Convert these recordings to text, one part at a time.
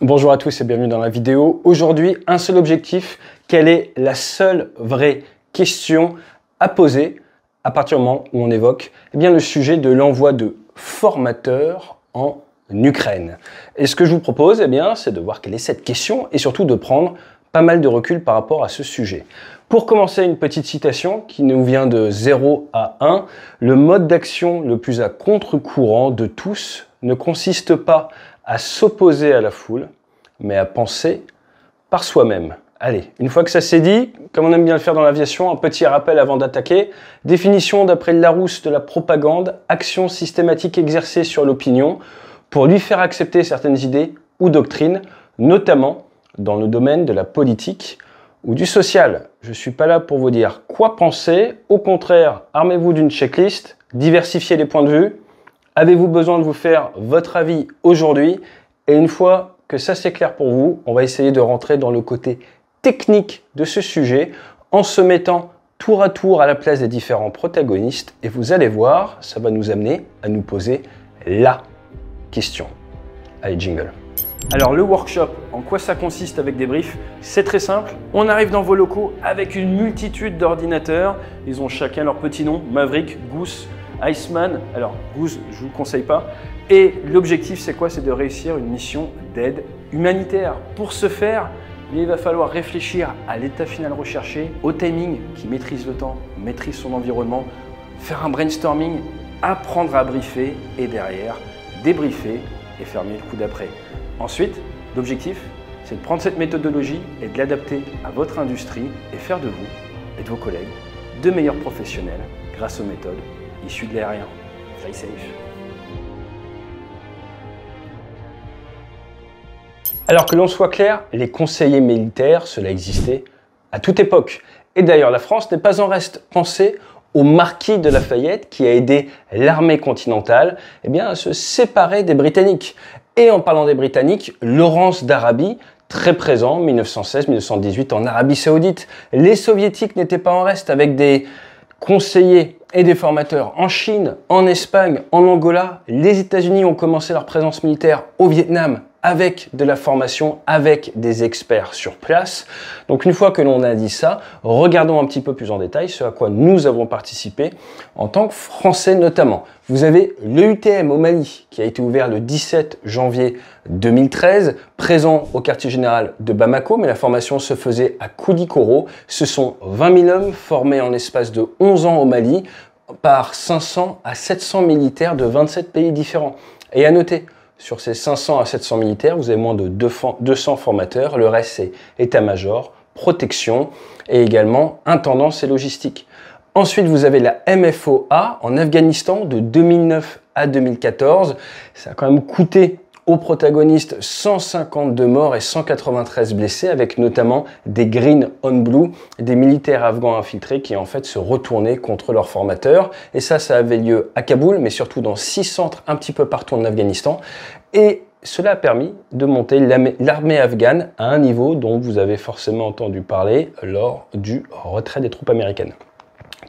Bonjour à tous et bienvenue dans la vidéo. Aujourd'hui, un seul objectif, quelle est la seule vraie question à poser à partir du moment où on évoque eh bien, le sujet de l'envoi de formateurs en Ukraine. Et ce que je vous propose, eh bien, c'est de voir quelle est cette question et surtout de prendre pas mal de recul par rapport à ce sujet. Pour commencer, une petite citation qui nous vient de 0 à 1. Le mode d'action le plus à contre-courant de tous ne consiste pas à s'opposer à la foule, mais à penser par soi-même. Allez, une fois que ça s'est dit, comme on aime bien le faire dans l'aviation, un petit rappel avant d'attaquer. Définition d'après Larousse de la propagande, action systématique exercée sur l'opinion pour lui faire accepter certaines idées ou doctrines, notamment dans le domaine de la politique ou du social. Je ne suis pas là pour vous dire quoi penser, au contraire, armez-vous d'une checklist, diversifiez les points de vue, Avez-vous besoin de vous faire votre avis aujourd'hui Et une fois que ça c'est clair pour vous, on va essayer de rentrer dans le côté technique de ce sujet en se mettant tour à tour à la place des différents protagonistes et vous allez voir, ça va nous amener à nous poser la question. Allez, jingle. Alors le workshop, en quoi ça consiste avec des briefs C'est très simple, on arrive dans vos locaux avec une multitude d'ordinateurs, ils ont chacun leur petit nom, Maverick, Goose, Iceman, alors Goose, je vous conseille pas. Et l'objectif, c'est quoi C'est de réussir une mission d'aide humanitaire. Pour ce faire, il va falloir réfléchir à l'état final recherché, au timing, qui maîtrise le temps, maîtrise son environnement, faire un brainstorming, apprendre à briefer et derrière, débriefer et faire le coup d'après. Ensuite, l'objectif, c'est de prendre cette méthodologie et de l'adapter à votre industrie et faire de vous et de vos collègues de meilleurs professionnels grâce aux méthodes issu de l'aérien. Fly safe. Alors que l'on soit clair, les conseillers militaires, cela existait à toute époque. Et d'ailleurs, la France n'est pas en reste. Pensez au marquis de Lafayette qui a aidé l'armée continentale eh bien, à se séparer des Britanniques. Et en parlant des Britanniques, Laurence d'Arabie, très présent 1916-1918 en Arabie Saoudite. Les Soviétiques n'étaient pas en reste avec des conseillers et des formateurs en Chine, en Espagne, en Angola. Les États-Unis ont commencé leur présence militaire au Vietnam avec de la formation, avec des experts sur place. Donc une fois que l'on a dit ça, regardons un petit peu plus en détail ce à quoi nous avons participé en tant que Français notamment. Vous avez l'EUTM au Mali qui a été ouvert le 17 janvier 2013, présent au quartier général de Bamako, mais la formation se faisait à Koulikoro. Ce sont 20 000 hommes formés en l'espace de 11 ans au Mali par 500 à 700 militaires de 27 pays différents. Et à noter, sur ces 500 à 700 militaires, vous avez moins de 200 formateurs. Le reste, c'est état-major, protection et également intendance et logistique. Ensuite, vous avez la MFOA en Afghanistan de 2009 à 2014. Ça a quand même coûté protagonistes 152 morts et 193 blessés, avec notamment des Green on Blue, des militaires afghans infiltrés qui en fait se retournaient contre leurs formateurs. Et ça, ça avait lieu à Kaboul, mais surtout dans six centres un petit peu partout en Afghanistan. Et cela a permis de monter l'armée afghane à un niveau dont vous avez forcément entendu parler lors du retrait des troupes américaines.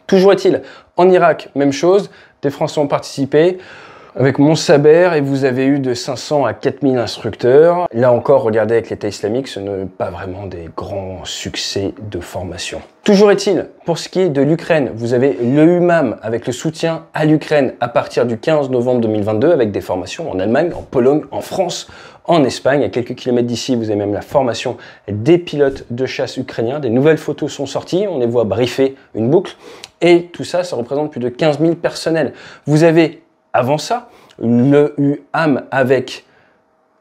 Toujours est-il, en Irak, même chose, des Français ont participé. Avec mon saber et vous avez eu de 500 à 4000 instructeurs. Là encore, regardez avec l'État islamique, ce n'est pas vraiment des grands succès de formation. Toujours est-il, pour ce qui est de l'Ukraine, vous avez le UMAM avec le soutien à l'Ukraine à partir du 15 novembre 2022 avec des formations en Allemagne, en Pologne, en France, en Espagne. À quelques kilomètres d'ici, vous avez même la formation des pilotes de chasse ukrainiens. Des nouvelles photos sont sorties, on les voit briefer une boucle. Et tout ça, ça représente plus de 15 000 personnels. Vous avez avant ça, le UAM avec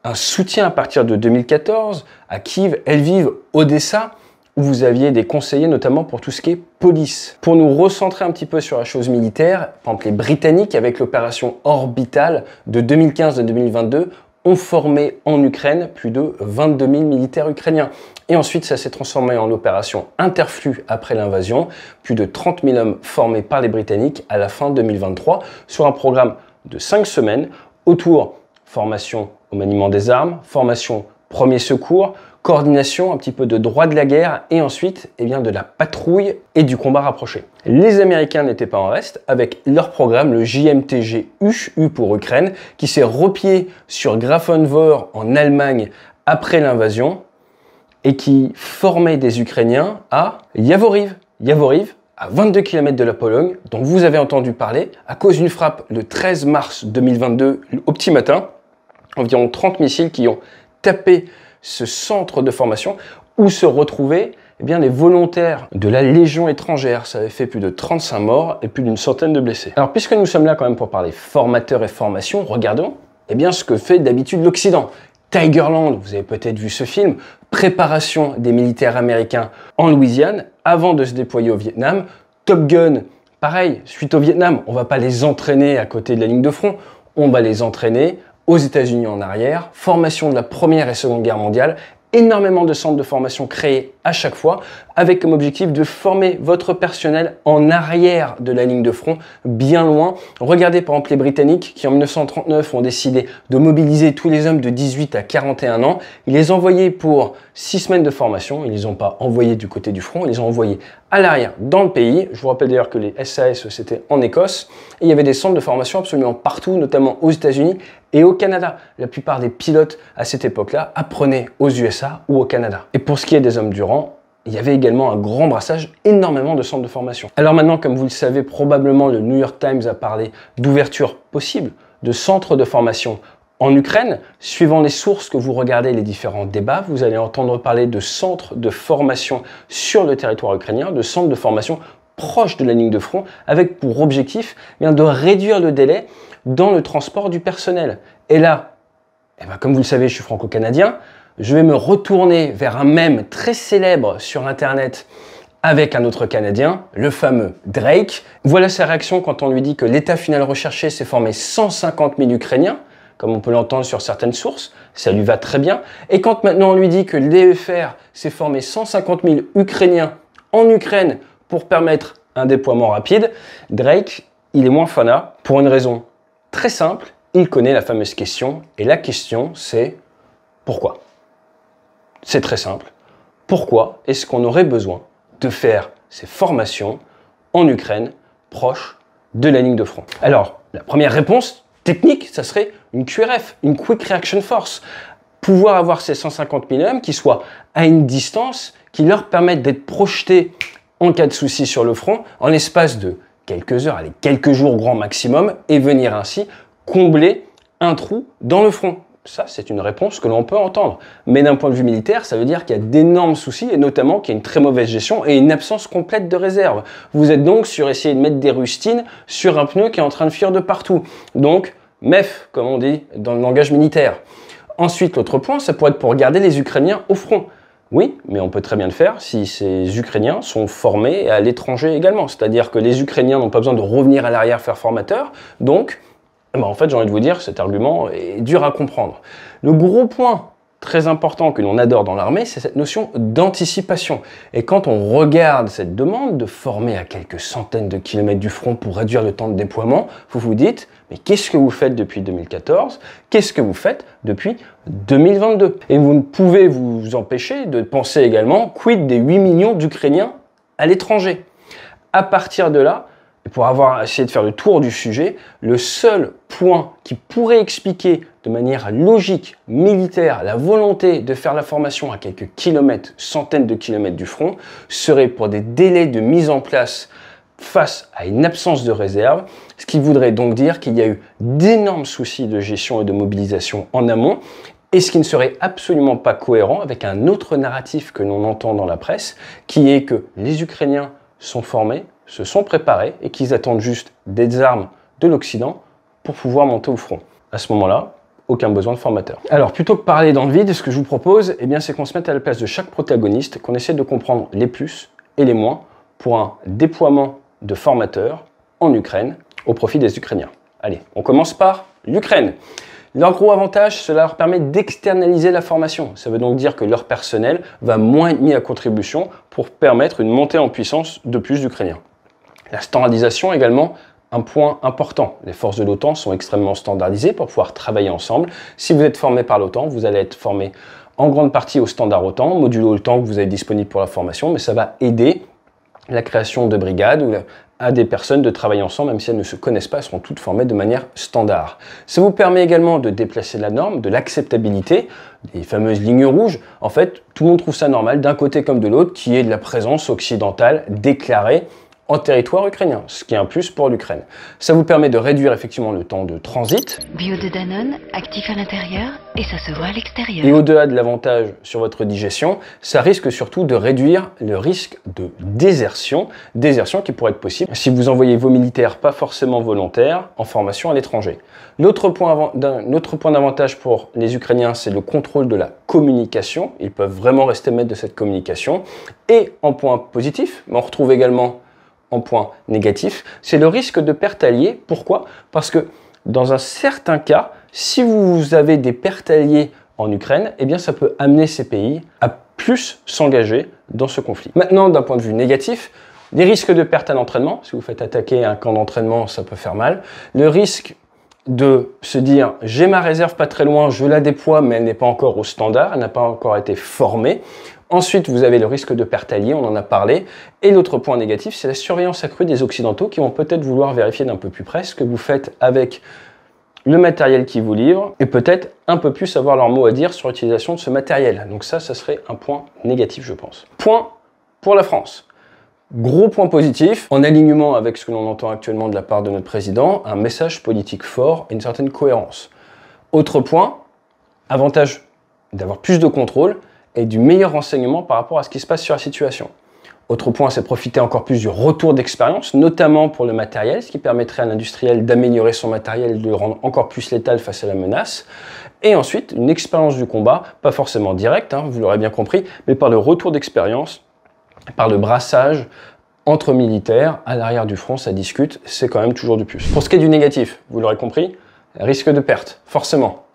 un soutien à partir de 2014 à Kiev, Elviv, Odessa, où vous aviez des conseillers notamment pour tout ce qui est police. Pour nous recentrer un petit peu sur la chose militaire, par exemple les Britanniques avec l'opération orbitale de 2015 à 2022 ont formé en Ukraine plus de 22 000 militaires ukrainiens. Et ensuite, ça s'est transformé en opération Interflux après l'invasion. Plus de 30 000 hommes formés par les Britanniques à la fin 2023 sur un programme de 5 semaines autour formation au maniement des armes, formation premier secours, coordination, un petit peu de droit de la guerre et ensuite eh bien, de la patrouille et du combat rapproché. Les Américains n'étaient pas en reste avec leur programme, le JMTG U, pour Ukraine, qui s'est repié sur Grafenwöhr en Allemagne après l'invasion et qui formait des Ukrainiens à Yavoriv. Yavoriv, à 22 km de la Pologne, dont vous avez entendu parler, à cause d'une frappe le 13 mars 2022 au petit matin, environ 30 missiles qui ont tapé ce centre de formation où se retrouvaient eh bien, les volontaires de la Légion étrangère. Ça avait fait plus de 35 morts et plus d'une centaine de blessés. Alors, puisque nous sommes là quand même pour parler formateurs et formation, regardons eh bien, ce que fait d'habitude l'Occident. Tigerland, vous avez peut-être vu ce film, préparation des militaires américains en Louisiane avant de se déployer au Vietnam, Top Gun, pareil, suite au Vietnam, on va pas les entraîner à côté de la ligne de front, on va les entraîner aux États-Unis en arrière, formation de la Première et Seconde Guerre mondiale, énormément de centres de formation créés à chaque fois, avec comme objectif de former votre personnel en arrière de la ligne de front, bien loin. Regardez par exemple les Britanniques qui en 1939 ont décidé de mobiliser tous les hommes de 18 à 41 ans. Ils les envoyaient pour 6 semaines de formation, ils les ont pas envoyés du côté du front, ils les ont envoyés à l'arrière dans le pays. Je vous rappelle d'ailleurs que les SAS c'était en Écosse et il y avait des centres de formation absolument partout, notamment aux États-Unis et au Canada. La plupart des pilotes à cette époque-là apprenaient aux USA ou au Canada. Et pour ce qui est des hommes du rang, il y avait également un grand brassage, énormément de centres de formation. Alors maintenant, comme vous le savez probablement, le New York Times a parlé d'ouverture possible de centres de formation en Ukraine, suivant les sources que vous regardez, les différents débats, vous allez entendre parler de centres de formation sur le territoire ukrainien, de centres de formation proches de la ligne de front, avec pour objectif eh bien, de réduire le délai dans le transport du personnel. Et là, eh ben, comme vous le savez, je suis franco-canadien, je vais me retourner vers un même très célèbre sur Internet avec un autre Canadien, le fameux Drake. Voilà sa réaction quand on lui dit que l'état final recherché s'est formé 150 000 Ukrainiens, comme on peut l'entendre sur certaines sources, ça lui va très bien. Et quand maintenant on lui dit que l'EFR s'est formé 150 000 Ukrainiens en Ukraine pour permettre un déploiement rapide, Drake, il est moins fanat pour une raison très simple, il connaît la fameuse question, et la question c'est pourquoi c'est très simple. Pourquoi est-ce qu'on aurait besoin de faire ces formations en Ukraine proche de la ligne de front Alors, la première réponse technique, ça serait une QRF, une Quick Reaction Force. Pouvoir avoir ces 150 000 hommes qui soient à une distance qui leur permettent d'être projetés en cas de souci sur le front en l'espace de quelques heures, allez, quelques jours au grand maximum, et venir ainsi combler un trou dans le front. Ça, c'est une réponse que l'on peut entendre. Mais d'un point de vue militaire, ça veut dire qu'il y a d'énormes soucis, et notamment qu'il y a une très mauvaise gestion et une absence complète de réserve. Vous êtes donc sur essayer de mettre des rustines sur un pneu qui est en train de fuir de partout. Donc, MEF, comme on dit dans le langage militaire. Ensuite, l'autre point, ça pourrait être pour garder les Ukrainiens au front. Oui, mais on peut très bien le faire si ces Ukrainiens sont formés à l'étranger également. C'est-à-dire que les Ukrainiens n'ont pas besoin de revenir à l'arrière faire formateur. Donc, bah, en fait, j'ai envie de vous dire, cet argument est dur à comprendre. Le gros point très important que l'on adore dans l'armée, c'est cette notion d'anticipation. Et quand on regarde cette demande de former à quelques centaines de kilomètres du front pour réduire le temps de déploiement, vous vous dites, mais qu'est-ce que vous faites depuis 2014 Qu'est-ce que vous faites depuis 2022 Et vous ne pouvez vous empêcher de penser également, quid des 8 millions d'Ukrainiens à l'étranger À partir de là, pour avoir essayé de faire le tour du sujet, le seul point qui pourrait expliquer de manière logique, militaire, la volonté de faire la formation à quelques kilomètres, centaines de kilomètres du front, serait pour des délais de mise en place face à une absence de réserve, ce qui voudrait donc dire qu'il y a eu d'énormes soucis de gestion et de mobilisation en amont, et ce qui ne serait absolument pas cohérent avec un autre narratif que l'on entend dans la presse, qui est que les Ukrainiens sont formés, se sont préparés et qu'ils attendent juste des armes de l'Occident pour pouvoir monter au front. À ce moment-là, aucun besoin de formateur. Alors plutôt que parler dans le vide, ce que je vous propose, eh bien, c'est qu'on se mette à la place de chaque protagoniste, qu'on essaie de comprendre les plus et les moins pour un déploiement de formateurs en Ukraine au profit des Ukrainiens. Allez, on commence par l'Ukraine. Leur gros avantage, cela leur permet d'externaliser la formation. Ça veut donc dire que leur personnel va moins être mis à contribution pour permettre une montée en puissance de plus d'Ukrainiens. La standardisation également, un point important. Les forces de l'OTAN sont extrêmement standardisées pour pouvoir travailler ensemble. Si vous êtes formé par l'OTAN, vous allez être formé en grande partie au standard OTAN, modulo OTAN que vous avez disponible pour la formation, mais ça va aider la création de brigades ou à des personnes de travailler ensemble, même si elles ne se connaissent pas, elles seront toutes formées de manière standard. Ça vous permet également de déplacer la norme, de l'acceptabilité, les fameuses lignes rouges. En fait, tout le monde trouve ça normal, d'un côté comme de l'autre, qui est de la présence occidentale déclarée en territoire ukrainien, ce qui est un plus pour l'Ukraine. Ça vous permet de réduire effectivement le temps de transit. Bio de Danone, actif à l'intérieur et ça se voit à l'extérieur. Et au-delà de l'avantage sur votre digestion, ça risque surtout de réduire le risque de désertion, désertion qui pourrait être possible si vous envoyez vos militaires pas forcément volontaires en formation à l'étranger. Notre point d'avantage pour les Ukrainiens, c'est le contrôle de la communication. Ils peuvent vraiment rester maîtres de cette communication. Et en point positif, on retrouve également en point négatif, c'est le risque de pertes alliées Pourquoi Parce que dans un certain cas, si vous avez des pertes alliées en Ukraine, eh bien ça peut amener ces pays à plus s'engager dans ce conflit. Maintenant, d'un point de vue négatif, les risques de perte à l'entraînement, si vous faites attaquer un camp d'entraînement, ça peut faire mal. Le risque de se dire j'ai ma réserve pas très loin, je la déploie, mais elle n'est pas encore au standard, elle n'a pas encore été formée. Ensuite, vous avez le risque de perte alliée, on en a parlé. Et l'autre point négatif, c'est la surveillance accrue des Occidentaux qui vont peut-être vouloir vérifier d'un peu plus près ce que vous faites avec le matériel qu'ils vous livrent et peut-être un peu plus avoir leur mot à dire sur l'utilisation de ce matériel. Donc ça, ça serait un point négatif, je pense. Point pour la France. Gros point positif, en alignement avec ce que l'on entend actuellement de la part de notre président, un message politique fort et une certaine cohérence. Autre point, avantage d'avoir plus de contrôle, et du meilleur renseignement par rapport à ce qui se passe sur la situation. Autre point, c'est profiter encore plus du retour d'expérience, notamment pour le matériel, ce qui permettrait à l'industriel d'améliorer son matériel, de le rendre encore plus létal face à la menace. Et ensuite, une expérience du combat, pas forcément directe, hein, vous l'aurez bien compris, mais par le retour d'expérience, par le brassage entre militaires, à l'arrière du front, ça discute, c'est quand même toujours du plus. Pour ce qui est du négatif, vous l'aurez compris, risque de perte, forcément.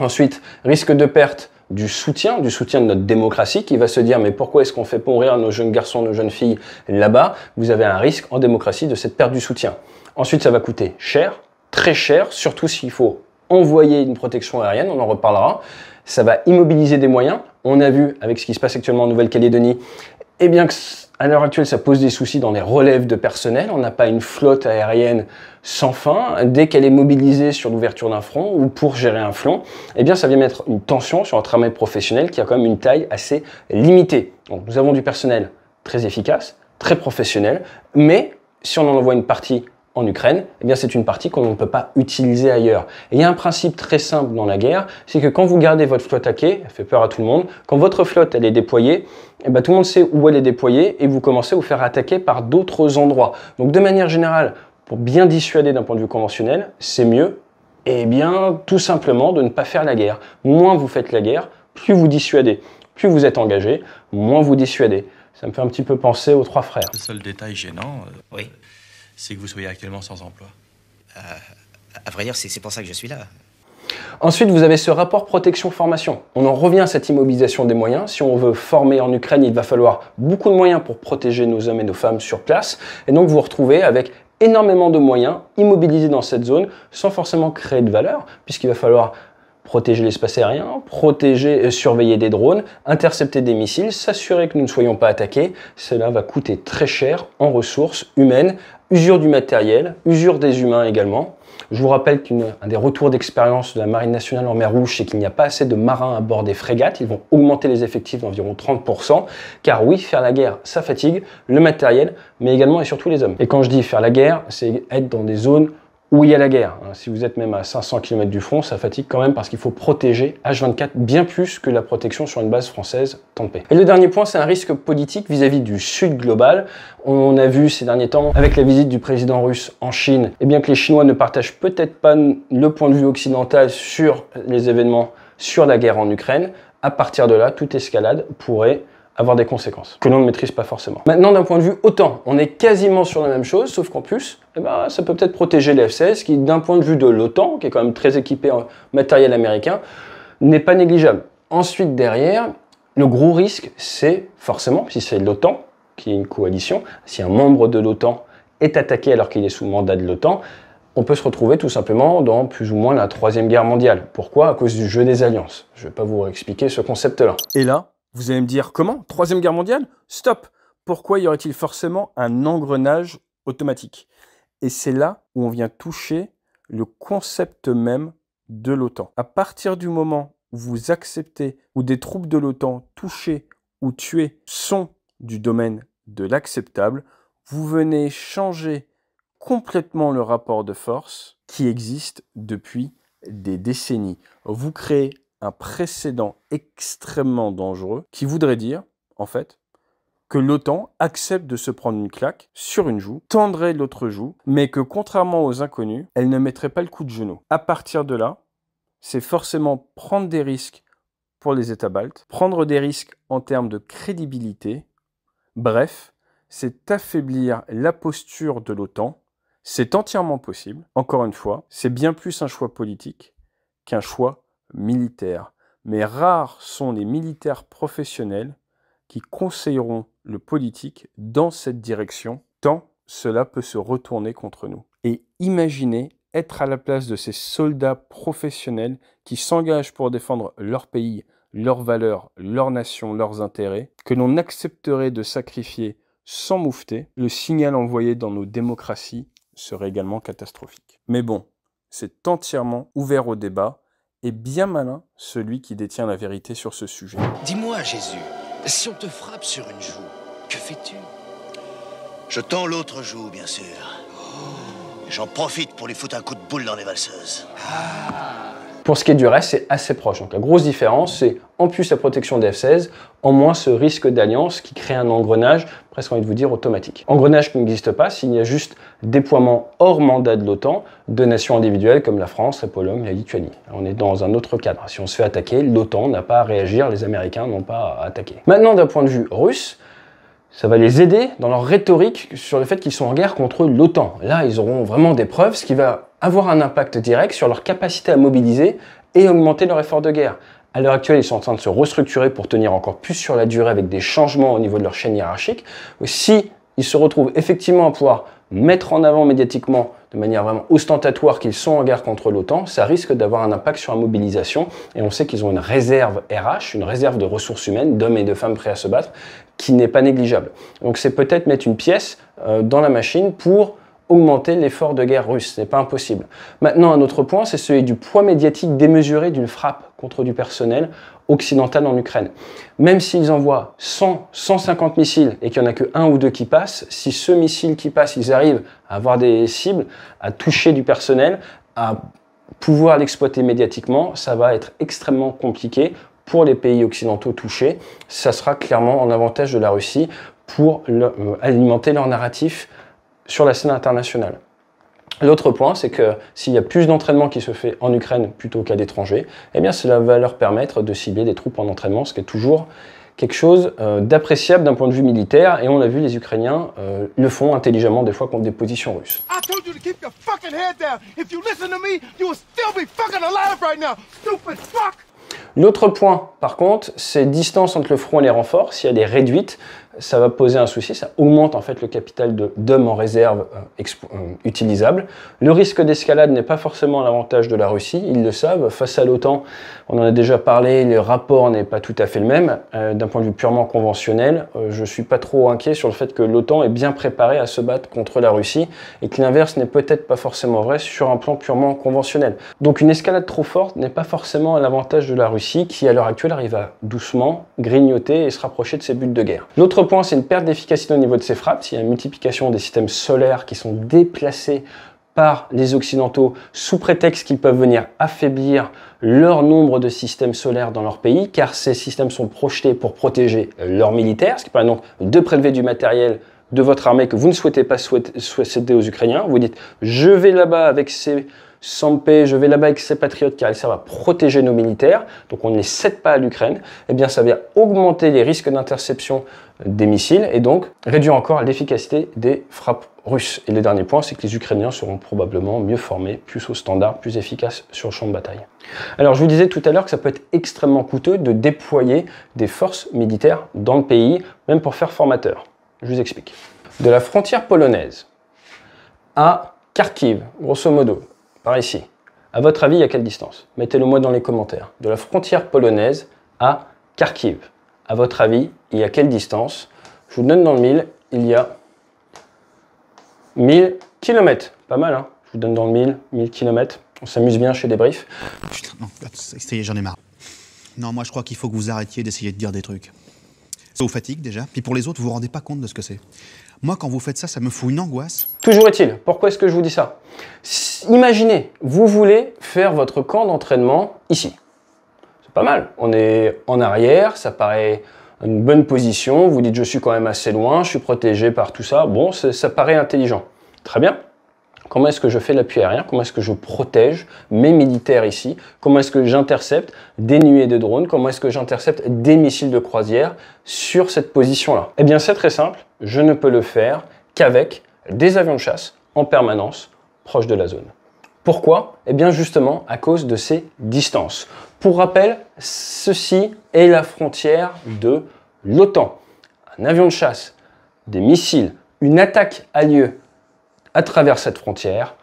Ensuite, risque de perte du soutien, du soutien de notre démocratie, qui va se dire mais pourquoi est-ce qu'on fait pourrir nos jeunes garçons, nos jeunes filles là-bas Vous avez un risque en démocratie de cette perte du soutien. Ensuite, ça va coûter cher, très cher, surtout s'il faut envoyer une protection aérienne, on en reparlera. Ça va immobiliser des moyens. On a vu avec ce qui se passe actuellement en Nouvelle-Calédonie, eh bien que à l'heure actuelle, ça pose des soucis dans les relèves de personnel. On n'a pas une flotte aérienne sans fin. Dès qu'elle est mobilisée sur l'ouverture d'un front ou pour gérer un flanc, eh bien, ça vient mettre une tension sur un travail professionnel qui a quand même une taille assez limitée. Donc, nous avons du personnel très efficace, très professionnel, mais si on en envoie une partie en Ukraine, eh bien c'est une partie qu'on ne peut pas utiliser ailleurs. Et il y a un principe très simple dans la guerre, c'est que quand vous gardez votre flotte à quai, elle fait peur à tout le monde, quand votre flotte elle est déployée, eh bien, tout le monde sait où elle est déployée et vous commencez à vous faire attaquer par d'autres endroits. Donc de manière générale, pour bien dissuader d'un point de vue conventionnel, c'est mieux, eh bien tout simplement de ne pas faire la guerre. Moins vous faites la guerre, plus vous dissuadez. Plus vous êtes engagé, moins vous dissuadez. Ça me fait un petit peu penser aux trois frères. Le seul détail gênant, euh, oui c'est que vous soyez actuellement sans emploi. Euh, à vrai dire, c'est pour ça que je suis là. Ensuite, vous avez ce rapport protection-formation. On en revient à cette immobilisation des moyens. Si on veut former en Ukraine, il va falloir beaucoup de moyens pour protéger nos hommes et nos femmes sur place. Et donc, vous vous retrouvez avec énormément de moyens immobilisés dans cette zone sans forcément créer de valeur, puisqu'il va falloir protéger l'espace aérien, protéger et surveiller des drones, intercepter des missiles, s'assurer que nous ne soyons pas attaqués, cela va coûter très cher en ressources humaines, usure du matériel, usure des humains également. Je vous rappelle qu'un des retours d'expérience de la Marine nationale en mer Rouge, c'est qu'il n'y a pas assez de marins à bord des frégates. Ils vont augmenter les effectifs d'environ 30%, car oui, faire la guerre, ça fatigue, le matériel, mais également et surtout les hommes. Et quand je dis faire la guerre, c'est être dans des zones où il y a la guerre. Hein. Si vous êtes même à 500 km du front, ça fatigue quand même parce qu'il faut protéger H24 bien plus que la protection sur une base française tempée. Et le dernier point, c'est un risque politique vis-à-vis du sud global. On a vu ces derniers temps, avec la visite du président russe en Chine, et eh bien que les Chinois ne partagent peut-être pas le point de vue occidental sur les événements sur la guerre en Ukraine, à partir de là, toute escalade pourrait avoir des conséquences que l'on ne maîtrise pas forcément. Maintenant, d'un point de vue autant, on est quasiment sur la même chose, sauf qu'en plus, eh ben, ça peut peut-être protéger les qui d'un point de vue de l'OTAN, qui est quand même très équipé en matériel américain, n'est pas négligeable. Ensuite, derrière, le gros risque, c'est forcément, si c'est l'OTAN, qui est une coalition, si un membre de l'OTAN est attaqué alors qu'il est sous mandat de l'OTAN, on peut se retrouver tout simplement dans plus ou moins la Troisième Guerre mondiale. Pourquoi À cause du jeu des alliances. Je ne vais pas vous expliquer ce concept-là. Et là, vous allez me dire comment Troisième guerre mondiale Stop Pourquoi y aurait-il forcément un engrenage automatique Et c'est là où on vient toucher le concept même de l'OTAN. À partir du moment où vous acceptez ou des troupes de l'OTAN touchées ou tuées sont du domaine de l'acceptable, vous venez changer complètement le rapport de force qui existe depuis des décennies. Vous créez un précédent extrêmement dangereux qui voudrait dire, en fait, que l'OTAN accepte de se prendre une claque sur une joue, tendrait l'autre joue, mais que contrairement aux inconnus, elle ne mettrait pas le coup de genou. À partir de là, c'est forcément prendre des risques pour les États baltes, prendre des risques en termes de crédibilité, bref, c'est affaiblir la posture de l'OTAN. C'est entièrement possible. Encore une fois, c'est bien plus un choix politique qu'un choix militaires, mais rares sont les militaires professionnels qui conseilleront le politique dans cette direction, tant cela peut se retourner contre nous. Et imaginez être à la place de ces soldats professionnels qui s'engagent pour défendre leur pays, leurs valeurs, leur nation, leurs intérêts, que l'on accepterait de sacrifier sans moufter, le signal envoyé dans nos démocraties serait également catastrophique. Mais bon, c'est entièrement ouvert au débat est bien malin celui qui détient la vérité sur ce sujet. Dis-moi, Jésus, si on te frappe sur une joue, que fais-tu Je tends l'autre joue, bien sûr. J'en profite pour lui foutre un coup de boule dans les valseuses. Pour ce qui est du reste, c'est assez proche. Donc la grosse différence, c'est en plus la protection des F-16, en moins ce risque d'alliance qui crée un engrenage, presque envie de vous dire automatique. Engrenage qui n'existe pas s'il y a juste déploiement hors mandat de l'OTAN de nations individuelles comme la France, la Pologne, la Lituanie. On est dans un autre cadre. Si on se fait attaquer, l'OTAN n'a pas à réagir, les Américains n'ont pas à attaquer. Maintenant, d'un point de vue russe, ça va les aider dans leur rhétorique sur le fait qu'ils sont en guerre contre l'OTAN. Là, ils auront vraiment des preuves, ce qui va avoir un impact direct sur leur capacité à mobiliser et augmenter leur effort de guerre. À l'heure actuelle, ils sont en train de se restructurer pour tenir encore plus sur la durée avec des changements au niveau de leur chaîne hiérarchique. Si ils se retrouvent effectivement à pouvoir mettre en avant médiatiquement de manière vraiment ostentatoire qu'ils sont en guerre contre l'OTAN, ça risque d'avoir un impact sur la mobilisation. Et on sait qu'ils ont une réserve RH, une réserve de ressources humaines, d'hommes et de femmes prêts à se battre, qui n'est pas négligeable. Donc c'est peut-être mettre une pièce euh, dans la machine pour augmenter l'effort de guerre russe. n'est pas impossible. Maintenant, un autre point, c'est celui du poids médiatique démesuré d'une frappe contre du personnel occidental en Ukraine. Même s'ils envoient 100, 150 missiles et qu'il n'y en a que un ou deux qui passent, si ce missile qui passe, ils arrivent à avoir des cibles, à toucher du personnel, à pouvoir l'exploiter médiatiquement, ça va être extrêmement compliqué pour les pays occidentaux touchés. Ça sera clairement en avantage de la Russie pour euh, alimenter leur narratif sur la scène internationale. L'autre point, c'est que s'il y a plus d'entraînement qui se fait en Ukraine plutôt qu'à l'étranger, eh bien cela va leur permettre de cibler des troupes en entraînement, ce qui est toujours quelque chose euh, d'appréciable d'un point de vue militaire, et on l'a vu, les Ukrainiens euh, le font intelligemment des fois contre des positions russes. L'autre point, par contre, c'est distance entre le front et les renforts. si elle est réduite, ça va poser un souci, ça augmente en fait le capital de d'hommes en réserve euh, euh, utilisable. Le risque d'escalade n'est pas forcément l'avantage de la Russie, ils le savent. Face à l'OTAN, on en a déjà parlé, le rapport n'est pas tout à fait le même. Euh, d'un point de vue purement conventionnel, je suis pas trop inquiet sur le fait que l'OTAN est bien préparé à se battre contre la Russie et que l'inverse n'est peut-être pas forcément vrai sur un plan purement conventionnel. Donc une escalade trop forte n'est pas forcément à l'avantage de la Russie qui à l'heure actuelle arrive à doucement grignoter et se rapprocher de ses buts de guerre. L'autre point, c'est une perte d'efficacité au niveau de ces frappes. S'il y a une multiplication des systèmes solaires qui sont déplacés par les Occidentaux sous prétexte qu'ils peuvent venir affaiblir leur nombre de systèmes solaires dans leur pays, car ces systèmes sont projetés pour protéger leurs militaires, ce qui permet donc de prélever du matériel de votre armée que vous ne souhaitez pas céder aux Ukrainiens. Vous dites, je vais là-bas avec ces Sampé, je vais là-bas avec ces patriotes car ils servent à protéger nos militaires, donc on est les pas à l'Ukraine, eh bien ça vient augmenter les risques d'interception des missiles et donc réduire encore l'efficacité des frappes russes. Et le dernier point, c'est que les Ukrainiens seront probablement mieux formés, plus au standard, plus efficaces sur le champ de bataille. Alors je vous disais tout à l'heure que ça peut être extrêmement coûteux de déployer des forces militaires dans le pays, même pour faire formateur. Je vous explique. De la frontière polonaise à Kharkiv, grosso modo, par ici. À votre avis, il y a quelle distance Mettez-le moi dans les commentaires. De la frontière polonaise à Kharkiv. À votre avis, il y a quelle distance Je vous donne dans le mille, il y a 1000 km. Pas mal, hein Je vous donne dans le mille, mille kilomètres. On s'amuse bien chez Débrief. Putain, non, ça j'en ai marre. Non, moi je crois qu'il faut que vous arrêtiez d'essayer de dire des trucs. Ça vous fatigue déjà, puis pour les autres, vous vous rendez pas compte de ce que c'est. Moi, quand vous faites ça, ça me fout une angoisse. Toujours est-il, pourquoi est-ce que je vous dis ça imaginez, vous voulez faire votre camp d'entraînement ici. C'est pas mal. On est en arrière, ça paraît une bonne position. Vous dites, je suis quand même assez loin, je suis protégé par tout ça. Bon, ça paraît intelligent. Très bien. Comment est-ce que je fais l'appui aérien Comment est-ce que je protège mes militaires ici Comment est-ce que j'intercepte des nuées de drones Comment est-ce que j'intercepte des missiles de croisière sur cette position-là Eh bien, c'est très simple. Je ne peux le faire qu'avec des avions de chasse en permanence proche de la zone. Pourquoi Eh bien justement à cause de ces distances. Pour rappel, ceci est la frontière de l'OTAN. Un avion de chasse, des missiles, une attaque a lieu à travers cette frontière,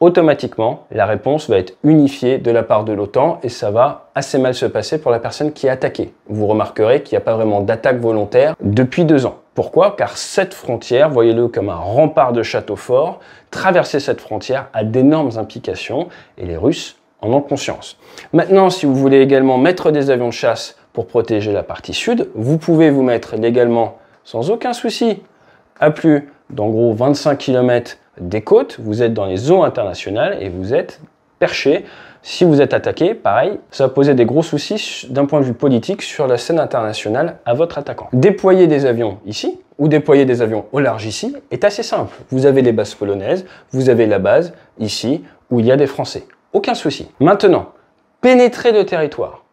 automatiquement, la réponse va être unifiée de la part de l'OTAN et ça va assez mal se passer pour la personne qui est attaquée. Vous remarquerez qu'il n'y a pas vraiment d'attaque volontaire depuis deux ans. Pourquoi Car cette frontière, voyez-le comme un rempart de château fort, traverser cette frontière a d'énormes implications et les Russes en ont conscience. Maintenant, si vous voulez également mettre des avions de chasse pour protéger la partie sud, vous pouvez vous mettre légalement sans aucun souci à plus d'en gros 25 km des côtes, vous êtes dans les eaux internationales et vous êtes perché si vous êtes attaqué, pareil, ça va poser des gros soucis d'un point de vue politique sur la scène internationale à votre attaquant. Déployer des avions ici, ou déployer des avions au large ici, est assez simple. Vous avez les bases polonaises, vous avez la base ici, où il y a des Français. Aucun souci. Maintenant, pénétrer le territoire,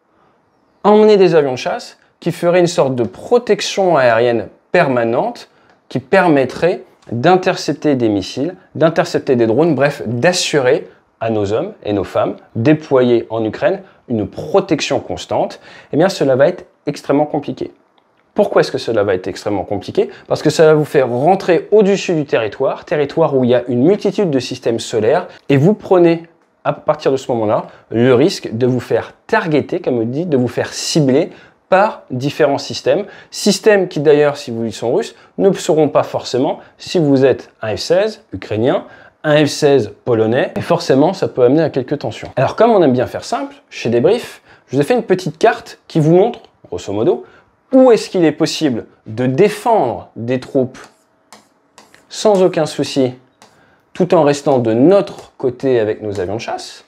emmener des avions de chasse qui feraient une sorte de protection aérienne permanente qui permettrait d'intercepter des missiles, d'intercepter des drones, bref, d'assurer à nos hommes et nos femmes, déployer en Ukraine une protection constante, eh bien cela va être extrêmement compliqué. Pourquoi est-ce que cela va être extrêmement compliqué Parce que cela va vous faire rentrer au-dessus du territoire, territoire où il y a une multitude de systèmes solaires, et vous prenez à partir de ce moment-là le risque de vous faire targeter, comme on dit, de vous faire cibler par différents systèmes. Systèmes qui d'ailleurs, si vous ils sont russes, ne le seront pas forcément si vous êtes un F-16 ukrainien, un F-16 polonais, et forcément ça peut amener à quelques tensions. Alors comme on aime bien faire simple, chez Débrief, je vous ai fait une petite carte qui vous montre, grosso modo, où est-ce qu'il est possible de défendre des troupes sans aucun souci, tout en restant de notre côté avec nos avions de chasse,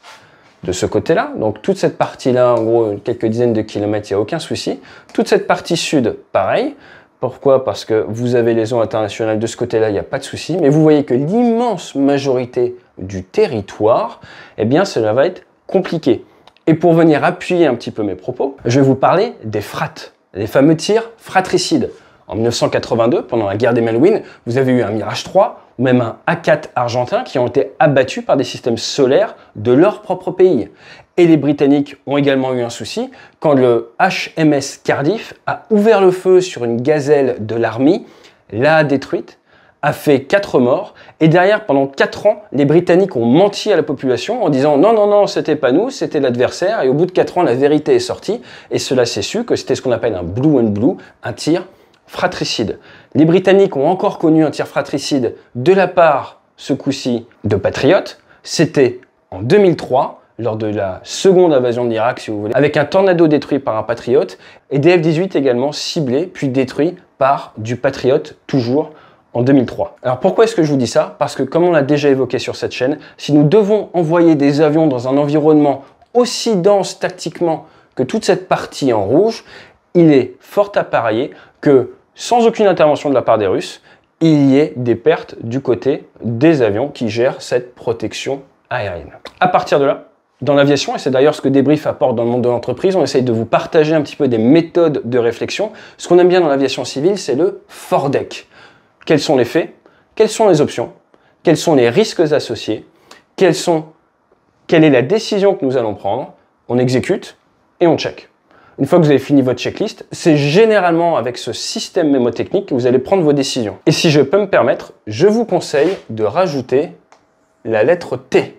de ce côté-là. Donc toute cette partie-là, en gros, quelques dizaines de kilomètres, il n'y a aucun souci. Toute cette partie sud, pareil. Pourquoi Parce que vous avez les eaux internationales de ce côté-là, il n'y a pas de souci. Mais vous voyez que l'immense majorité du territoire, eh bien, cela va être compliqué. Et pour venir appuyer un petit peu mes propos, je vais vous parler des frates, les fameux tirs fratricides. En 1982, pendant la guerre des Malouines, vous avez eu un Mirage 3 ou même un A4 argentin qui ont été abattus par des systèmes solaires de leur propre pays et les Britanniques ont également eu un souci quand le HMS Cardiff a ouvert le feu sur une gazelle de l'armée, l'a détruite, a fait 4 morts, et derrière, pendant 4 ans, les Britanniques ont menti à la population en disant non, non, non, c'était pas nous, c'était l'adversaire, et au bout de 4 ans, la vérité est sortie, et cela s'est su que c'était ce qu'on appelle un blue and blue, un tir fratricide. Les Britanniques ont encore connu un tir fratricide de la part, ce coup-ci, de patriotes, c'était en 2003, lors de la seconde invasion de l'Irak, si vous voulez, avec un tornado détruit par un patriote, et des F-18 également ciblés, puis détruits par du patriote, toujours en 2003. Alors pourquoi est-ce que je vous dis ça Parce que comme on l'a déjà évoqué sur cette chaîne, si nous devons envoyer des avions dans un environnement aussi dense tactiquement que toute cette partie en rouge, il est fort à parier que sans aucune intervention de la part des Russes, il y ait des pertes du côté des avions qui gèrent cette protection aérienne. À partir de là, dans l'aviation, et c'est d'ailleurs ce que Débrief apporte dans le monde de l'entreprise, on essaye de vous partager un petit peu des méthodes de réflexion. Ce qu'on aime bien dans l'aviation civile, c'est le FORDEC. Quels sont les faits Quelles sont les options Quels sont les risques associés Quelle est la décision que nous allons prendre On exécute et on check. Une fois que vous avez fini votre checklist, c'est généralement avec ce système mémotechnique que vous allez prendre vos décisions. Et si je peux me permettre, je vous conseille de rajouter la lettre T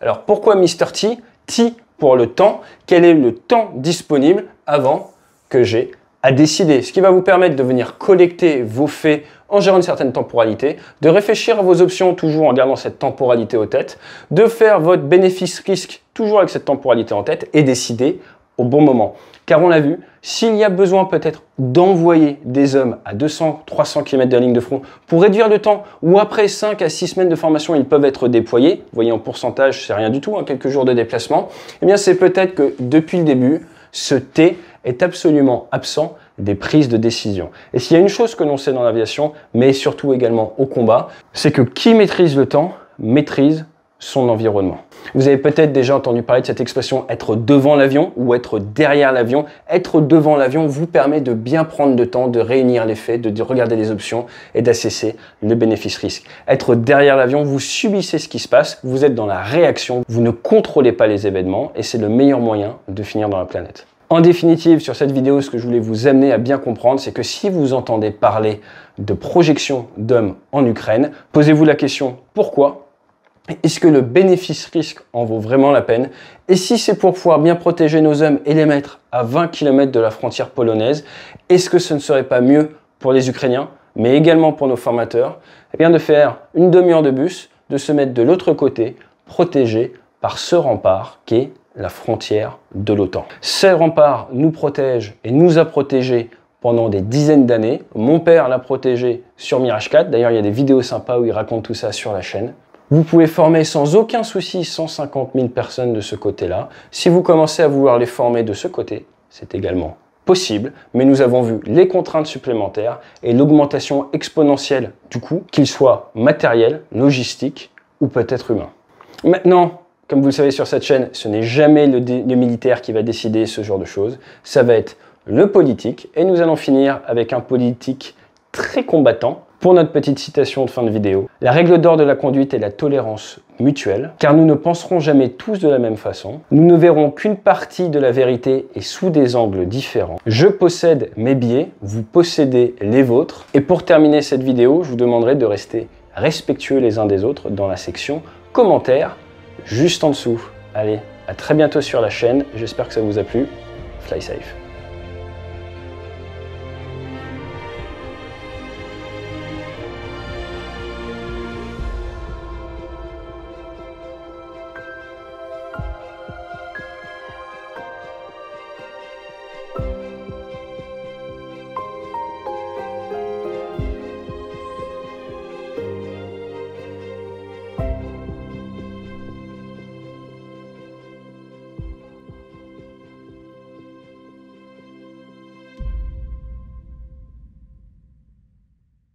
alors pourquoi Mr. T T pour le temps. Quel est le temps disponible avant que j'ai à décider Ce qui va vous permettre de venir collecter vos faits en gérant une certaine temporalité, de réfléchir à vos options toujours en gardant cette temporalité en tête, de faire votre bénéfice-risque toujours avec cette temporalité en tête et décider au bon moment. Car on l'a vu, s'il y a besoin peut-être d'envoyer des hommes à 200, 300 km de ligne de front pour réduire le temps, ou après 5 à 6 semaines de formation, ils peuvent être déployés, vous voyez en pourcentage, c'est rien du tout, hein, quelques jours de déplacement, et eh bien c'est peut-être que depuis le début, ce T est absolument absent des prises de décision. Et s'il y a une chose que l'on sait dans l'aviation, mais surtout également au combat, c'est que qui maîtrise le temps maîtrise son environnement. Vous avez peut-être déjà entendu parler de cette expression être devant l'avion ou être derrière l'avion. Être devant l'avion vous permet de bien prendre le temps de réunir les faits, de regarder les options et d'assesser le bénéfice-risque. Être derrière l'avion, vous subissez ce qui se passe, vous êtes dans la réaction, vous ne contrôlez pas les événements et c'est le meilleur moyen de finir dans la planète. En définitive, sur cette vidéo, ce que je voulais vous amener à bien comprendre, c'est que si vous entendez parler de projection d'hommes en Ukraine, posez-vous la question pourquoi est-ce que le bénéfice-risque en vaut vraiment la peine Et si c'est pour pouvoir bien protéger nos hommes et les mettre à 20 km de la frontière polonaise, est-ce que ce ne serait pas mieux pour les Ukrainiens, mais également pour nos formateurs, et eh bien de faire une demi-heure de bus, de se mettre de l'autre côté, protégé par ce rempart qui est la frontière de l'OTAN. Ce rempart nous protège et nous a protégés pendant des dizaines d'années. Mon père l'a protégé sur Mirage 4. D'ailleurs, il y a des vidéos sympas où il raconte tout ça sur la chaîne. Vous pouvez former sans aucun souci 150 000 personnes de ce côté-là. Si vous commencez à vouloir les former de ce côté, c'est également possible, mais nous avons vu les contraintes supplémentaires et l'augmentation exponentielle du coût, qu'il soit matériel, logistique ou peut-être humain. Maintenant, comme vous le savez sur cette chaîne, ce n'est jamais le, le, militaire qui va décider ce genre de choses, ça va être le politique, et nous allons finir avec un politique très combattant, pour notre petite citation de fin de vidéo, la règle d'or de la conduite est la tolérance mutuelle, car nous ne penserons jamais tous de la même façon, nous ne verrons qu'une partie de la vérité et sous des angles différents. Je possède mes biais, vous possédez les vôtres, et pour terminer cette vidéo, je vous demanderai de rester respectueux les uns des autres dans la section commentaires, juste en dessous. Allez, à très bientôt sur la chaîne, j'espère que ça vous a plu, fly safe.